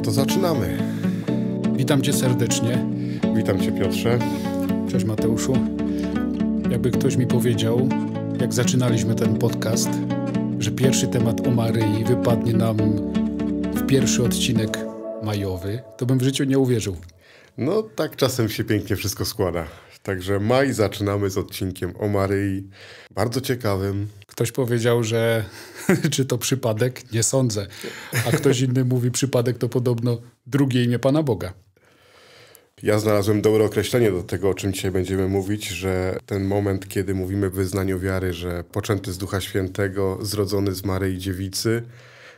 No to zaczynamy. Witam Cię serdecznie. Witam Cię Piotrze. Cześć Mateuszu. Jakby ktoś mi powiedział, jak zaczynaliśmy ten podcast, że pierwszy temat o Maryi wypadnie nam w pierwszy odcinek majowy, to bym w życiu nie uwierzył. No tak czasem się pięknie wszystko składa. Także maj zaczynamy z odcinkiem o Maryi. Bardzo ciekawym, Ktoś powiedział, że czy to przypadek? Nie sądzę. A ktoś inny mówi, przypadek to podobno drugie imię Pana Boga. Ja znalazłem dobre określenie do tego, o czym dzisiaj będziemy mówić, że ten moment, kiedy mówimy w wyznaniu wiary, że poczęty z Ducha Świętego, zrodzony z Maryi Dziewicy,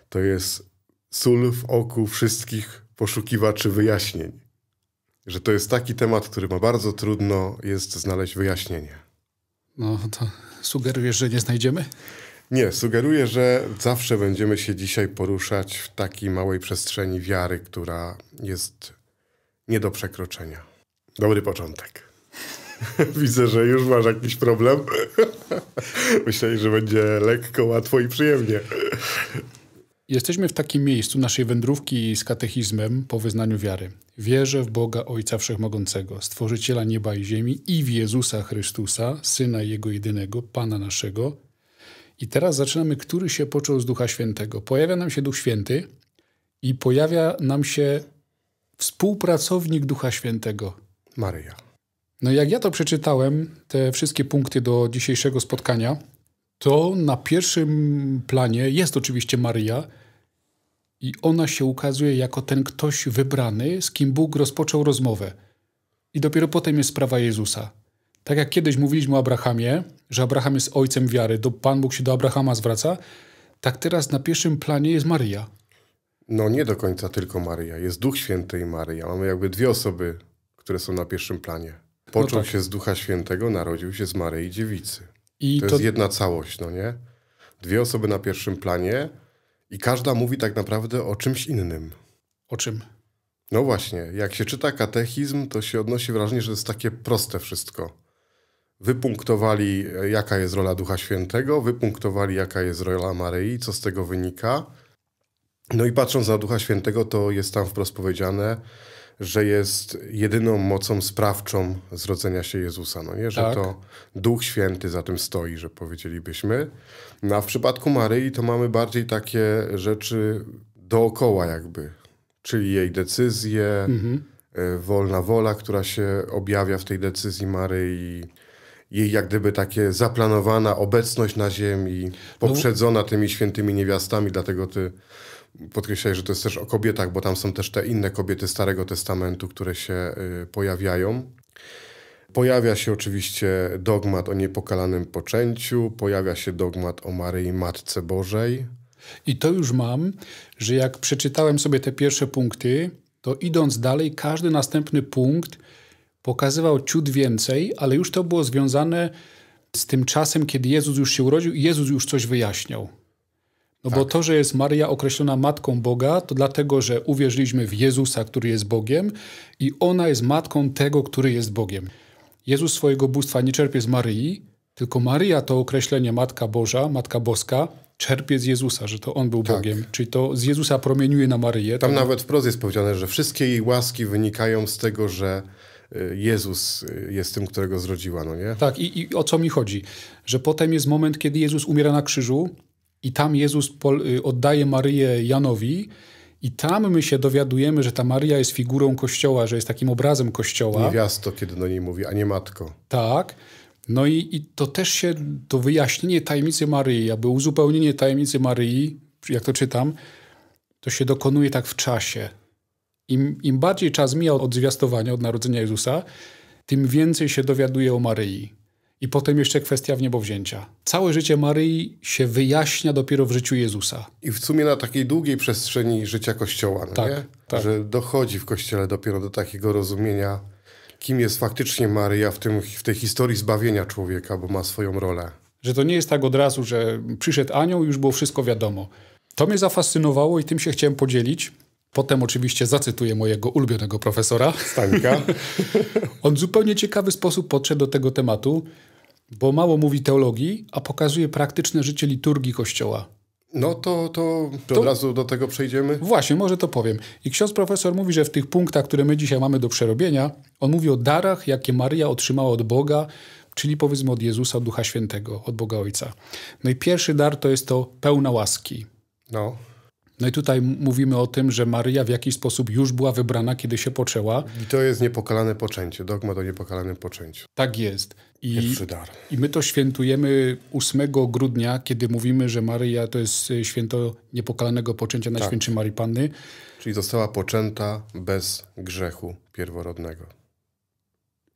to jest sól w oku wszystkich poszukiwaczy wyjaśnień. Że to jest taki temat, który ma bardzo trudno jest znaleźć wyjaśnienie. No to sugerujesz, że nie znajdziemy? Nie, sugeruję, że zawsze będziemy się dzisiaj poruszać w takiej małej przestrzeni wiary, która jest nie do przekroczenia. Dobry początek. Widzę, że już masz jakiś problem. Myślę, że będzie lekko, łatwo i przyjemnie. Jesteśmy w takim miejscu naszej wędrówki z katechizmem po wyznaniu wiary. Wierzę w Boga Ojca Wszechmogącego, Stworzyciela nieba i ziemi i w Jezusa Chrystusa, Syna Jego jedynego, Pana naszego. I teraz zaczynamy, który się począł z Ducha Świętego. Pojawia nam się Duch Święty i pojawia nam się współpracownik Ducha Świętego. Maryja. No jak ja to przeczytałem, te wszystkie punkty do dzisiejszego spotkania, to na pierwszym planie jest oczywiście Maryja i ona się ukazuje jako ten ktoś wybrany, z kim Bóg rozpoczął rozmowę. I dopiero potem jest sprawa Jezusa. Tak jak kiedyś mówiliśmy o Abrahamie, że Abraham jest ojcem wiary, do Pan Bóg się do Abrahama zwraca, tak teraz na pierwszym planie jest Maria. No nie do końca tylko Maria, jest Duch Święty i Maria. Mamy jakby dwie osoby, które są na pierwszym planie. No Począł no tak. się z Ducha Świętego, narodził się z Maryi Dziewicy. I to, to jest jedna całość, no nie? Dwie osoby na pierwszym planie, i każda mówi tak naprawdę o czymś innym. O czym? No właśnie, jak się czyta katechizm, to się odnosi wrażenie, że jest takie proste wszystko. Wypunktowali, e, jaka jest rola Ducha Świętego, wypunktowali, jaka jest rola Maryi, co z tego wynika. No i patrząc na Ducha Świętego, to jest tam wprost powiedziane, że jest jedyną mocą sprawczą zrodzenia się Jezusa, no nie? Że tak. to Duch Święty za tym stoi, że powiedzielibyśmy. No a w przypadku Maryi to mamy bardziej takie rzeczy dookoła jakby, czyli jej decyzje, mhm. E, wolna wola, która się objawia w tej decyzji Maryi, jej jak gdyby takie zaplanowana obecność na ziemi, no poprzedzona tymi świętymi niewiastami, dlatego ty podkreślaj, że to jest też o kobietach, bo tam są też te inne kobiety Starego Testamentu, które się y, pojawiają. Pojawia się oczywiście dogmat o niepokalanym poczęciu, pojawia się dogmat o Maryi Matce Bożej. I to już mam, że jak przeczytałem sobie te pierwsze punkty, to idąc dalej, każdy następny punkt pokazywał ciut więcej, ale już to było związane z tym czasem, kiedy Jezus już się urodził i Jezus już coś wyjaśniał. No tak. bo to, że jest Maria określona Matką Boga, to dlatego, że uwierzyliśmy w Jezusa, który jest Bogiem i ona jest Matką tego, który jest Bogiem. Jezus swojego bóstwa nie czerpie z Maryi, tylko Maria to określenie Matka Boża, Matka Boska, czerpie z Jezusa, że to On był tak. Bogiem. Czyli to z Jezusa promieniuje na Maryję. Tam to... nawet wprost jest powiedziane, że wszystkie jej łaski wynikają z tego, że y, Jezus y, jest tym, którego zrodziła, no nie? Tak, i, i o co mi chodzi? Że potem jest moment, kiedy Jezus umiera na krzyżu, i tam Jezus y, oddaje Maryję Janowi, i tam my się dowiadujemy, że ta Maria jest figurą Kościoła, że jest takim obrazem Kościoła. Niewiasto, kiedy do niej mówi, a nie matko. Tak. No i, i to też się, to wyjaśnienie tajemnicy Maryi, aby uzupełnienie tajemnicy Maryi, jak to czytam, to się dokonuje tak w czasie. Im, Im bardziej czas mija od zwiastowania, od narodzenia Jezusa, tym więcej się dowiaduje o Maryi. I potem jeszcze kwestia wniebowzięcia. Całe życie Maryi się wyjaśnia dopiero w życiu Jezusa. I w sumie na takiej długiej przestrzeni życia Kościoła, no tak, nie? Tak. Że dochodzi w Kościele dopiero do takiego rozumienia, kim jest faktycznie Maryja w, tym, w tej historii zbawienia człowieka, bo ma swoją rolę. Że to nie jest tak od razu, że przyszedł anioł i już było wszystko wiadomo. To mnie zafascynowało i tym się chciałem podzielić. Potem oczywiście zacytuję mojego ulubionego profesora. Stanika. On w zupełnie ciekawy sposób podszedł do tego tematu bo mało mówi teologii, a pokazuje praktyczne życie liturgii Kościoła. No to, to, to, od razu do tego przejdziemy. Właśnie, może to powiem. I ksiądz profesor mówi, że w tych punktach, które my dzisiaj mamy do przerobienia, on mówi o darach, jakie Maria otrzymała od Boga, czyli powiedzmy od Jezusa, od Ducha Świętego, od Boga Ojca. No i pierwszy dar to jest to pełna łaski. No. No i tutaj mówimy o tym, że Maryja w jakiś sposób już była wybrana, kiedy się poczęła. I to jest niepokalane poczęcie, dogmat o niepokalanym poczęciu. Tak jest. I, I my to świętujemy 8 grudnia, kiedy mówimy, że Maryja to jest e, święto niepokalanego poczęcia na tak. Marii Panny. Czyli została poczęta bez grzechu pierworodnego.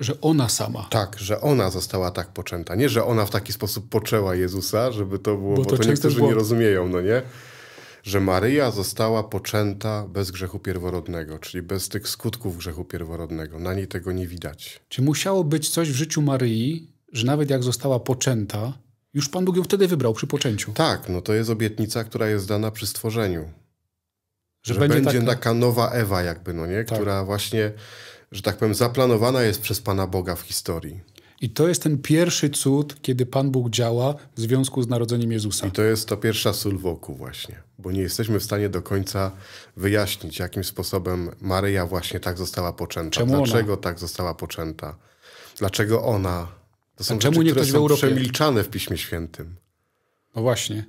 Że ona sama. Tak, że ona została tak poczęta. Nie, że ona w taki sposób poczęła Jezusa, żeby to było, bo, to, bo to niektórzy nie rozumieją, no nie? że Maryja została poczęta bez grzechu pierworodnego, czyli bez tych skutków grzechu pierworodnego. Na niej tego nie widać. Czy musiało być coś w życiu Maryi, że nawet jak została poczęta, już Pan Bóg ją wtedy wybrał przy poczęciu? Tak, no to jest obietnica, która jest dana przy stworzeniu. Że, że będzie, będzie taka... nowa Ewa jakby, no nie? Tak. Która właśnie, że tak powiem, zaplanowana jest przez Pana Boga w historii. I to jest ten pierwszy cud, kiedy Pan Bóg działa w związku z narodzeniem Jezusa. I to jest to pierwsza sól wokół właśnie, bo nie jesteśmy w stanie do końca wyjaśnić, jakim sposobem Maryja właśnie tak została poczęta. Czemu Dlaczego ona? tak została poczęta? Dlaczego ona? To są czemu rzeczy, nie które są w Europie? przemilczane w Piśmie Świętym. No właśnie.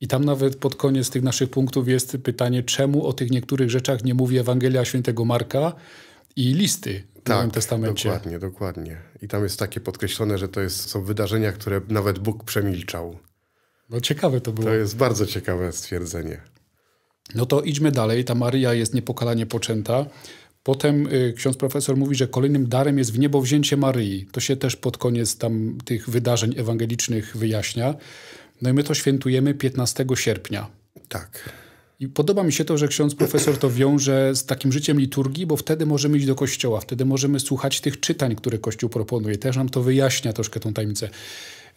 I tam nawet pod koniec tych naszych punktów jest pytanie, czemu o tych niektórych rzeczach nie mówi Ewangelia Świętego Marka, i listy w tak, Nowym Testamencie. Dokładnie, dokładnie. I tam jest takie podkreślone, że to jest, są wydarzenia, które nawet Bóg przemilczał. No ciekawe to było. To jest bardzo ciekawe stwierdzenie. No to idźmy dalej. Ta Maria jest niepokalanie poczęta. Potem y, ksiądz profesor mówi, że kolejnym darem jest w niebo wzięcie Maryi. To się też pod koniec tam tych wydarzeń ewangelicznych wyjaśnia. No i my to świętujemy 15 sierpnia. Tak. I podoba mi się to, że ksiądz profesor to wiąże z takim życiem liturgii, bo wtedy możemy iść do kościoła, wtedy możemy słuchać tych czytań, które kościół proponuje. Też nam to wyjaśnia troszkę tą tajemnicę.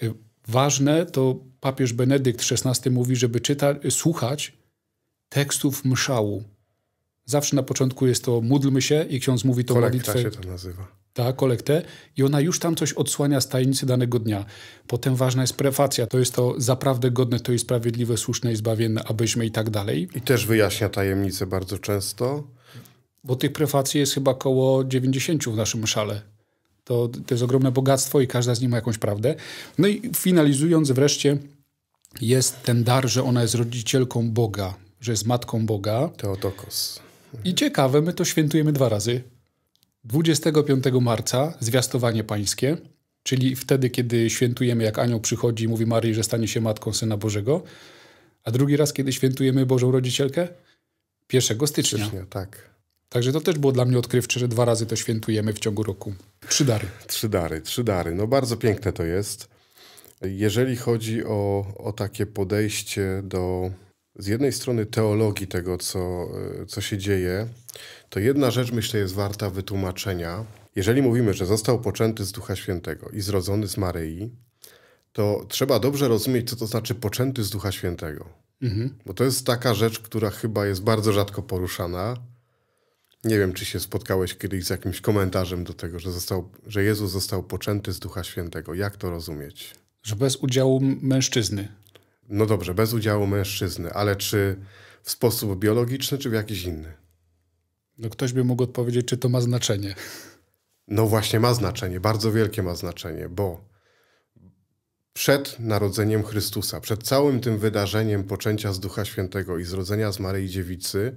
Y, ważne to papież Benedykt XVI mówi, żeby czyta, słuchać tekstów mszału. Zawsze na początku jest to módlmy się i ksiądz mówi to Kolekta się to nazywa da kolektę i ona już tam coś odsłania z tajemnicy danego dnia. Potem ważna jest prefacja, to jest to zaprawdę godne, to jest sprawiedliwe, słuszne i zbawienne, abyśmy i tak dalej. I też wyjaśnia tajemnice bardzo często. Bo tych prefacji jest chyba około 90 w naszym szale. To, to jest ogromne bogactwo i każda z nich ma jakąś prawdę. No i finalizując wreszcie jest ten dar, że ona jest rodzicielką Boga, że jest matką Boga. Teotokos. I ciekawe, my to świętujemy dwa razy 25 marca zwiastowanie pańskie, czyli wtedy, kiedy świętujemy, jak anioł przychodzi i mówi Marii, że stanie się matką Syna Bożego, a drugi raz, kiedy świętujemy Bożą Rodzicielkę? 1 stycznia. stycznia tak. Także to też było dla mnie odkrywcze, że dwa razy to świętujemy w ciągu roku. Trzy dary. Trzy dary, trzy dary. No bardzo piękne to jest. Jeżeli chodzi o, o takie podejście do z jednej strony teologii tego, co, co się dzieje, to jedna rzecz myślę jest warta wytłumaczenia. Jeżeli mówimy, że został poczęty z Ducha Świętego i zrodzony z Maryi, to trzeba dobrze rozumieć, co to znaczy poczęty z Ducha Świętego. Mhm. Bo to jest taka rzecz, która chyba jest bardzo rzadko poruszana. Nie wiem, czy się spotkałeś kiedyś z jakimś komentarzem do tego, że, został, że Jezus został poczęty z Ducha Świętego. Jak to rozumieć? Że bez udziału mężczyzny. No dobrze, bez udziału mężczyzny, ale czy w sposób biologiczny, czy w jakiś inny? No ktoś by mógł odpowiedzieć, czy to ma znaczenie. No właśnie ma znaczenie, bardzo wielkie ma znaczenie, bo przed narodzeniem Chrystusa, przed całym tym wydarzeniem poczęcia z Ducha Świętego i zrodzenia z Maryi Dziewicy,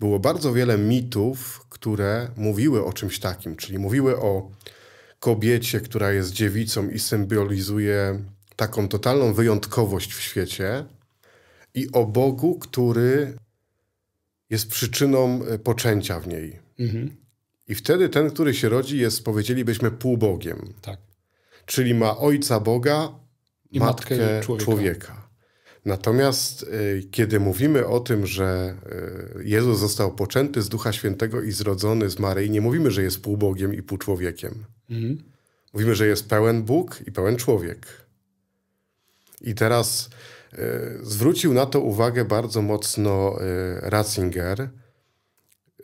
było bardzo wiele mitów, które mówiły o czymś takim, czyli mówiły o kobiecie, która jest dziewicą i symbolizuje taką totalną wyjątkowość w świecie, i o Bogu, który jest przyczyną e, poczęcia w niej. Mhm. I wtedy ten, który się rodzi, jest, powiedzielibyśmy, półbogiem. Tak. Czyli ma ojca Boga, I matkę, matkę człowieka. człowieka. Natomiast y, kiedy mówimy o tym, że y, Jezus został poczęty z Ducha Świętego i zrodzony z Maryi, nie mówimy, że jest półbogiem i półczłowiekiem. Mhm. Mówimy, że jest pełen Bóg i pełen człowiek. I teraz E, zwrócił na to uwagę bardzo mocno e, Ratzinger,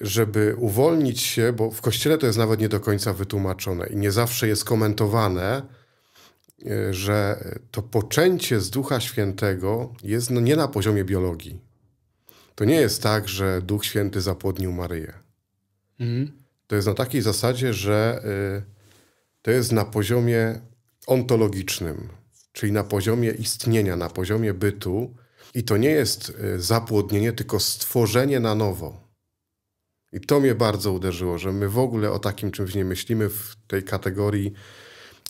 żeby uwolnić się, bo w kościele to jest nawet nie do końca wytłumaczone i nie zawsze jest komentowane, e, że to poczęcie z Ducha Świętego jest no nie na poziomie biologii. To nie jest tak, że Duch Święty zapłodnił Maryję. Mhm. To jest na takiej zasadzie, że to jest na poziomie ontologicznym, czyli na poziomie istnienia, na poziomie bytu. I to nie jest y, zapłodnienie, tylko stworzenie na nowo. I to mnie bardzo uderzyło, że my w ogóle o takim czymś nie myślimy w tej kategorii,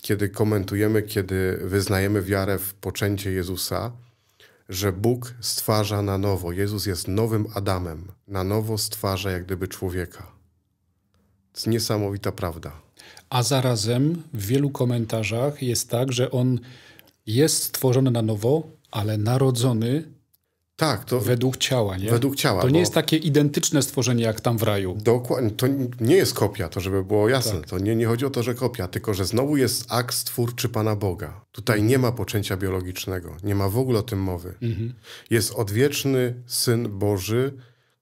kiedy komentujemy, kiedy wyznajemy wiarę w poczęcie Jezusa, że Bóg stwarza na nowo. Jezus jest nowym Adamem. Na nowo stwarza jak gdyby człowieka. To jest niesamowita prawda. A zarazem w wielu komentarzach jest tak, że on jest stworzony na nowo, ale narodzony tak, to według ciała, nie? Według ciała. To nie jest takie identyczne stworzenie jak tam w raju. Dokładnie. To nie jest kopia, to żeby było jasne. Tak. To nie, nie chodzi o to, że kopia, tylko że znowu jest akt stwórczy Pana Boga. Tutaj nie ma poczęcia biologicznego, nie ma w ogóle o tym mowy. Mhm. Jest odwieczny Syn Boży,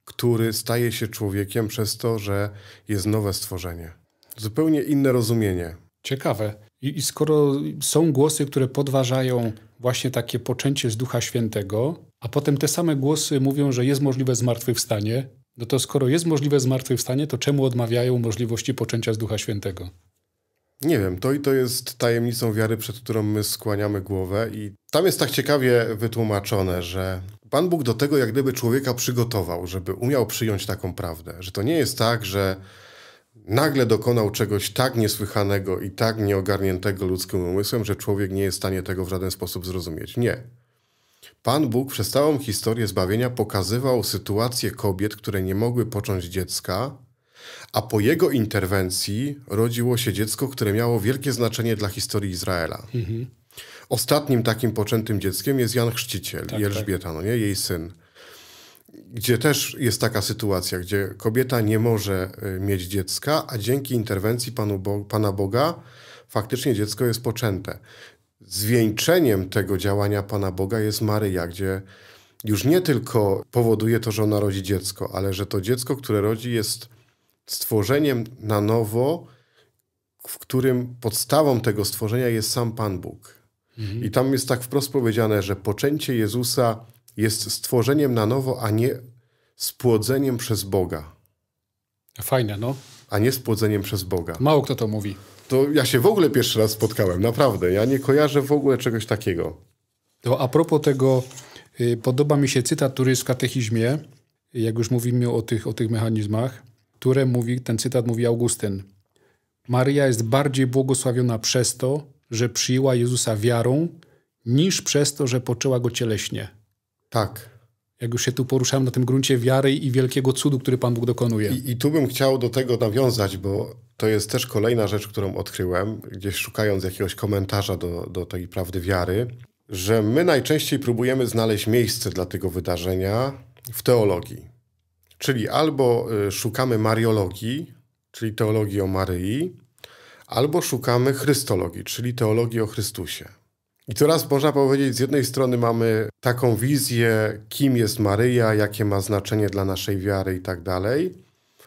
który staje się człowiekiem przez to, że jest nowe stworzenie. Zupełnie inne rozumienie. Ciekawe. I, I, skoro są głosy, które podważają właśnie takie poczęcie z Ducha Świętego, a potem te same głosy mówią, że jest możliwe zmartwychwstanie, no to skoro jest możliwe zmartwychwstanie, to czemu odmawiają możliwości poczęcia z Ducha Świętego? Nie wiem, to i to jest tajemnicą wiary, przed którą my skłaniamy głowę i tam jest tak ciekawie wytłumaczone, że Pan Bóg do tego jak gdyby człowieka przygotował, żeby umiał przyjąć taką prawdę, że to nie jest tak, że nagle dokonał czegoś tak niesłychanego i tak nieogarniętego ludzkim umysłem, że człowiek nie jest w stanie tego w żaden sposób zrozumieć. Nie. Pan Bóg przez całą historię zbawienia pokazywał sytuację kobiet, które nie mogły począć dziecka, a po jego interwencji rodziło się dziecko, które miało wielkie znaczenie dla historii Izraela. Mhm. Ostatnim takim poczętym dzieckiem jest Jan Chrzciciel tak, tak. Elżbieta, tak. no nie? jej syn gdzie też jest taka sytuacja, gdzie kobieta nie może y, mieć dziecka, a dzięki interwencji Panu Bo Pana Boga faktycznie dziecko jest poczęte. Zwieńczeniem tego działania Pana Boga jest Maryja, gdzie już nie tylko powoduje to, że ona rodzi dziecko, ale że to dziecko, które rodzi, jest stworzeniem na nowo, w którym podstawą tego stworzenia jest sam Pan Bóg. Mhm. I tam jest tak wprost powiedziane, że poczęcie Jezusa jest stworzeniem na nowo, a nie spłodzeniem przez Boga. Fajne, no. A nie spłodzeniem przez Boga. Mało kto to mówi. To ja się w ogóle pierwszy raz spotkałem, naprawdę. Ja nie kojarzę w ogóle czegoś takiego. To a propos tego, yy, podoba mi się cytat, który jest w katechizmie, jak już mówimy o tych, o tych mechanizmach, które mówi, ten cytat mówi Augustyn. Maria jest bardziej błogosławiona przez to, że przyjęła Jezusa wiarą, niż przez to, że poczęła go cieleśnie. Tak. Jak już się tu poruszałem na tym gruncie wiary i wielkiego cudu, który Pan Bóg dokonuje. I, I, tu bym chciał do tego nawiązać, bo to jest też kolejna rzecz, którą odkryłem, gdzieś szukając jakiegoś komentarza do, do tej prawdy wiary, że my najczęściej próbujemy znaleźć miejsce dla tego wydarzenia w teologii. Czyli albo y, szukamy mariologii, czyli teologii o Maryi, albo szukamy chrystologii, czyli teologii o Chrystusie. I teraz można powiedzieć, z jednej strony mamy taką wizję, kim jest Maryja, jakie ma znaczenie dla naszej wiary i tak dalej.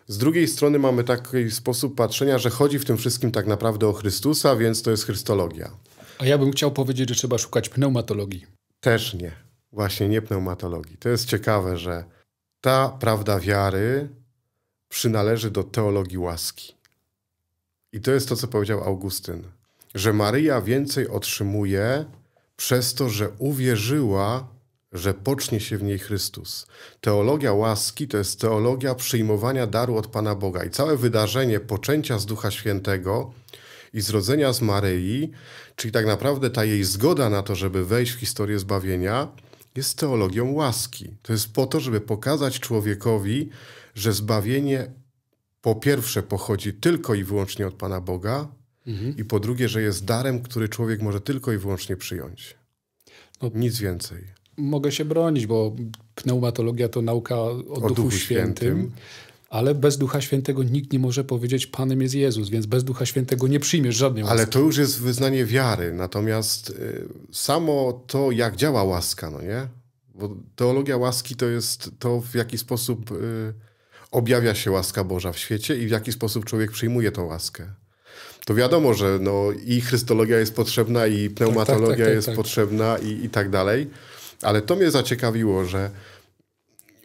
Z drugiej strony mamy taki sposób patrzenia, że chodzi w tym wszystkim tak naprawdę o Chrystusa, więc to jest Chrystologia. A ja bym chciał powiedzieć, że trzeba szukać pneumatologii. Też nie. Właśnie nie pneumatologii. To jest ciekawe, że ta prawda wiary przynależy do teologii łaski. I to jest to, co powiedział Augustyn że Maryja więcej otrzymuje przez to, że uwierzyła, że pocznie się w niej Chrystus. Teologia łaski to jest teologia przyjmowania daru od Pana Boga i całe wydarzenie poczęcia z Ducha Świętego i zrodzenia z Maryi, czyli tak naprawdę ta jej zgoda na to, żeby wejść w historię zbawienia, jest teologią łaski. To jest po to, żeby pokazać człowiekowi, że zbawienie po pierwsze pochodzi tylko i wyłącznie od Pana Boga, Mhm. I po drugie, że jest darem, który człowiek może tylko i wyłącznie przyjąć. No, Nic więcej. Mogę się bronić, bo pneumatologia to nauka o, o Duchu, Duchu Świętym. Świętym. Ale bez Ducha Świętego nikt nie może powiedzieć Panem jest Jezus, więc bez Ducha Świętego nie przyjmiesz żadnej łaski. Ale to już jest wyznanie wiary. Natomiast y, samo to, jak działa łaska, no nie? Bo teologia łaski to jest to, w jaki sposób y, objawia się łaska Boża w świecie i w jaki sposób człowiek przyjmuje tą łaskę to wiadomo, że no, i chrystologia jest potrzebna, i tak, tak, pneumatologia tak, tak, jest tak. potrzebna, i, i tak dalej. Ale to mnie zaciekawiło, że,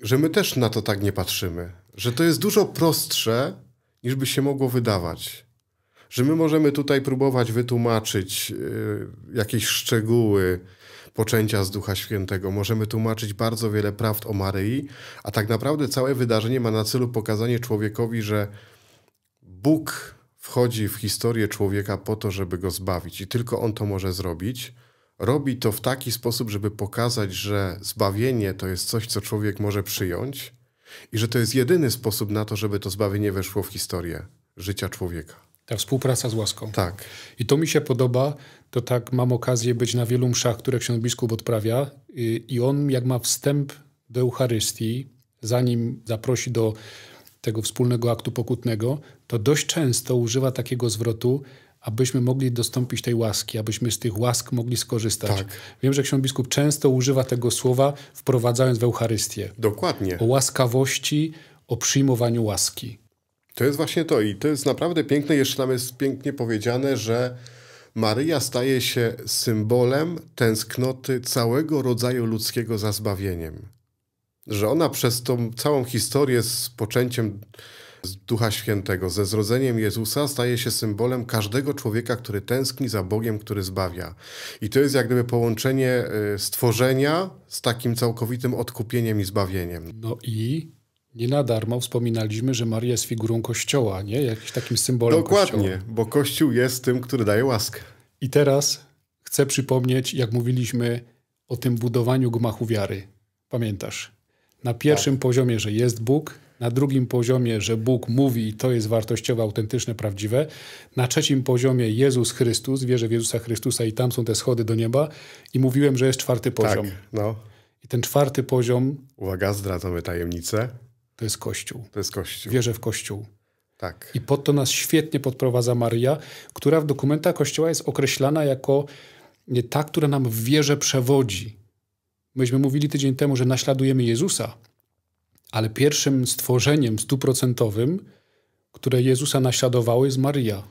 że my też na to tak nie patrzymy. Że to jest dużo prostsze, niż by się mogło wydawać. Że my możemy tutaj próbować wytłumaczyć y, jakieś szczegóły poczęcia z Ducha Świętego, możemy tłumaczyć bardzo wiele prawd o Maryi, a tak naprawdę całe wydarzenie ma na celu pokazanie człowiekowi, że Bóg wchodzi w historię człowieka po to, żeby go zbawić i tylko on to może zrobić. Robi to w taki sposób, żeby pokazać, że zbawienie to jest coś, co człowiek może przyjąć i że to jest jedyny sposób na to, żeby to zbawienie weszło w historię życia człowieka. Ta współpraca z łaską. Tak. I to mi się podoba, to tak mam okazję być na wielu mszach, które ksiądz biskup odprawia i on jak ma wstęp do Eucharystii, zanim zaprosi do tego wspólnego aktu pokutnego, to dość często używa takiego zwrotu, abyśmy mogli dostąpić tej łaski, abyśmy z tych łask mogli skorzystać. Tak. Wiem, że ksiądz biskup często używa tego słowa, wprowadzając w Eucharystię. Dokładnie. O łaskawości, o przyjmowaniu łaski. To jest właśnie to i to jest naprawdę piękne. Jeszcze tam jest pięknie powiedziane, że Maryja staje się symbolem tęsknoty całego rodzaju ludzkiego za zbawieniem że ona przez tą całą historię z poczęciem Ducha Świętego, ze zrodzeniem Jezusa staje się symbolem każdego człowieka, który tęskni za Bogiem, który zbawia. I to jest jak gdyby połączenie y, stworzenia z takim całkowitym odkupieniem i zbawieniem. No i nie na darmo wspominaliśmy, że Maria jest figurą Kościoła, nie? Jakimś takim symbolem Dokładnie, Dokładnie, bo Kościół jest tym, który daje łaskę. I teraz chcę przypomnieć, jak mówiliśmy o tym budowaniu gmachu wiary. Pamiętasz? Na pierwszym tak. poziomie, że jest Bóg, na drugim poziomie, że Bóg mówi i to jest wartościowe, autentyczne, prawdziwe. Na trzecim poziomie Jezus Chrystus, wierzę w Jezusa Chrystusa i tam są te schody do nieba. I mówiłem, że jest czwarty tak, poziom. Tak, no. I ten czwarty poziom... Uwaga, zdradzamy tajemnicę. To jest Kościół. To jest Kościół. Wierzę w Kościół. Tak. I pod to nas świetnie podprowadza Maria, która w dokumentach Kościoła jest określana jako ta, która nam w wierze przewodzi. Myśmy mówili tydzień temu, że naśladujemy Jezusa, ale pierwszym stworzeniem stuprocentowym, które Jezusa naśladowało, jest Maria.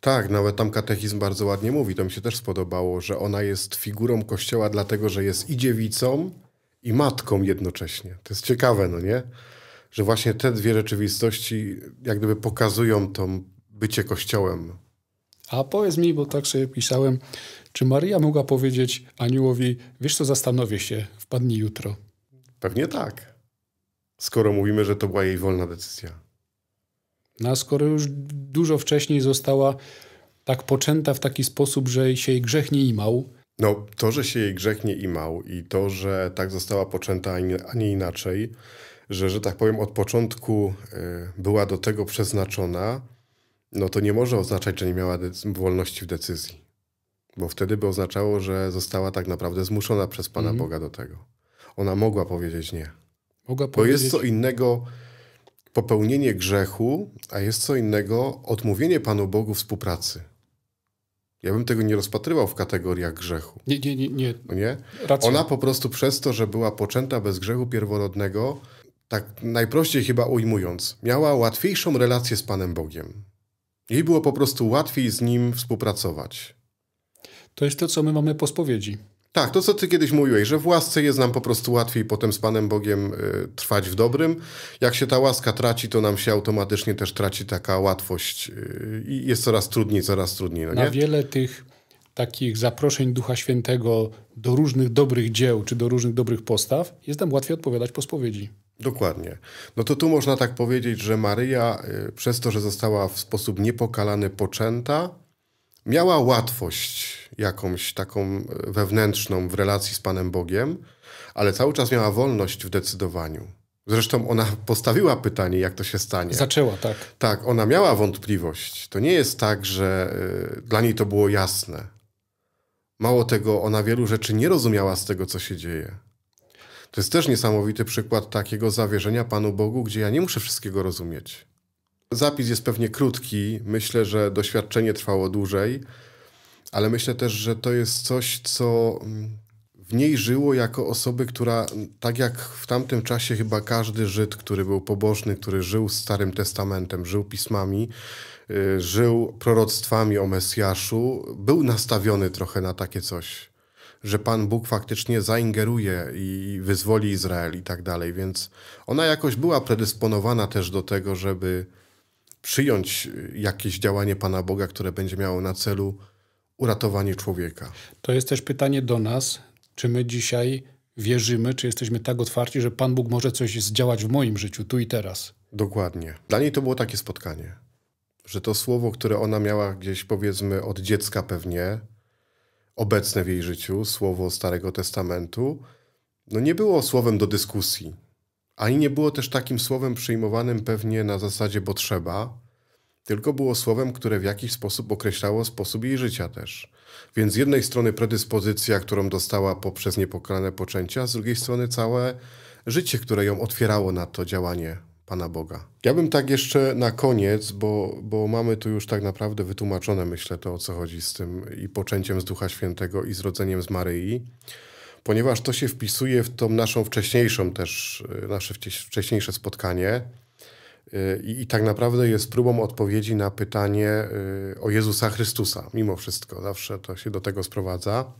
Tak, nawet tam katechizm bardzo ładnie mówi, to mi się też spodobało, że ona jest figurą Kościoła, dlatego że jest i dziewicą, i matką jednocześnie. To jest ciekawe, no nie? Że właśnie te dwie rzeczywistości jak gdyby pokazują to bycie Kościołem. A powiedz mi, bo tak sobie pisałem, czy Maria mogła powiedzieć aniołowi, wiesz co, zastanowię się, wpadnij jutro? Pewnie tak. Skoro mówimy, że to była jej wolna decyzja. No a skoro już dużo wcześniej została tak poczęta w taki sposób, że się jej grzech nie imał. No, to, że się jej grzech nie imał i to, że tak została poczęta, a nie inaczej, że, że tak powiem, od początku y, była do tego przeznaczona, no to nie może oznaczać, że nie miała wolności w decyzji. Bo wtedy by oznaczało, że została tak naprawdę zmuszona przez Pana mhm. Boga do tego. Ona mogła powiedzieć nie. Mogła Bo powiedzieć... jest co innego popełnienie grzechu, a jest co innego odmówienie Panu Bogu współpracy. Ja bym tego nie rozpatrywał w kategoriach grzechu. Nie, nie, nie. nie. No nie? Ona po prostu przez to, że była poczęta bez grzechu pierworodnego, tak najprościej chyba ujmując, miała łatwiejszą relację z Panem Bogiem. Jej było po prostu łatwiej z nim współpracować to jest to, co my mamy po spowiedzi. Tak, to co ty kiedyś mówiłeś, że w łasce jest nam po prostu łatwiej potem z Panem Bogiem y, trwać w dobrym. Jak się ta łaska traci, to nam się automatycznie też traci taka łatwość y, i y, jest coraz trudniej, coraz trudniej. No Na wiele tych takich zaproszeń Ducha Świętego do różnych dobrych dzieł czy do różnych dobrych postaw jest nam łatwiej odpowiadać po spowiedzi. Dokładnie. No to tu można tak powiedzieć, że Maryja y, przez to, że została w sposób niepokalany poczęta, miała łatwość jakąś taką e, wewnętrzną w relacji z Panem Bogiem, ale cały czas miała wolność w decydowaniu. Zresztą ona postawiła pytanie, jak to się stanie. Zaczęła, tak. Tak, ona miała wątpliwość. To nie jest tak, że e, dla niej to było jasne. Mało tego, ona wielu rzeczy nie rozumiała z tego, co się dzieje. To jest też niesamowity przykład takiego zawierzenia Panu Bogu, gdzie ja nie muszę wszystkiego rozumieć. Zapis jest pewnie krótki, myślę, że doświadczenie trwało dłużej, ale myślę też, że to jest coś, co mm, w niej żyło jako osoby, która, mm, tak jak w tamtym czasie chyba każdy Żyd, który był pobożny, który żył Starym Testamentem, żył pismami, y, żył proroctwami o Mesjaszu, był nastawiony trochę na takie coś, że Pan Bóg faktycznie zaingeruje i wyzwoli Izrael i tak dalej, więc ona jakoś była predysponowana też do tego, żeby przyjąć y, jakieś działanie Pana Boga, które będzie miało na celu uratowanie człowieka. To jest też pytanie do nas, czy my dzisiaj wierzymy, czy jesteśmy tak otwarci, że Pan Bóg może coś zdziałać w moim życiu, tu i teraz. Dokładnie. Dla niej to było takie spotkanie, że to słowo, które ona miała gdzieś powiedzmy od dziecka pewnie, obecne w jej życiu, słowo Starego Testamentu, no nie było słowem do dyskusji ani nie było też takim słowem przyjmowanym pewnie na zasadzie, bo trzeba, tylko było słowem, które w jakiś sposób określało sposób jej życia też. Więc z jednej strony predyspozycja, którą dostała poprzez niepokalane poczęcia, z drugiej strony całe życie, które ją otwierało na to działanie Pana Boga. Ja bym tak jeszcze na koniec, bo, bo mamy tu już tak naprawdę wytłumaczone, myślę, to o co chodzi z tym i poczęciem z Ducha Świętego i zrodzeniem z Maryi ponieważ to się wpisuje w tą naszą wcześniejszą też, y, nasze wcześniejsze spotkanie. Y, I, I, tak naprawdę jest próbą odpowiedzi na pytanie y, o Jezusa Chrystusa. Mimo wszystko, zawsze to się do tego sprowadza.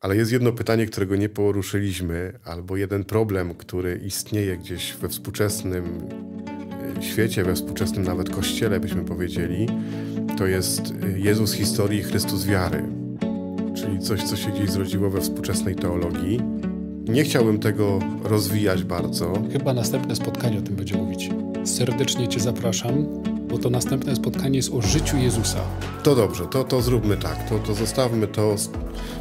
Ale jest jedno pytanie, którego nie poruszyliśmy, albo jeden problem, który istnieje gdzieś we współczesnym świecie, we współczesnym nawet kościele, byśmy powiedzieli, to jest Jezus historii, Chrystus wiary czyli coś, co się gdzieś zrodziło we współczesnej teologii. Nie chciałbym tego rozwijać bardzo. Chyba następne spotkanie o tym będzie mówić. Serdecznie Cię zapraszam, bo to następne spotkanie jest o życiu Jezusa. To dobrze, to, to zróbmy tak, to, to zostawmy to.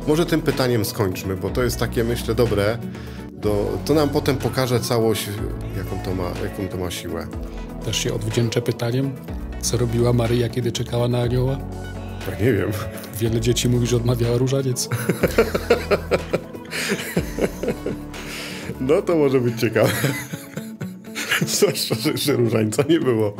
Może tym pytaniem skończmy, bo to jest takie, myślę, dobre. Do, to nam potem pokaże całość, jaką to, ma, jaką to ma siłę. Też się odwdzięczę pytaniem, co robiła Maryja, kiedy czekała na anioła? Tak, nie wiem. Wiele dzieci mówi, że odmawiała różaniec. No to może być ciekawe. Zwłaszcza, że jeszcze różańca nie było.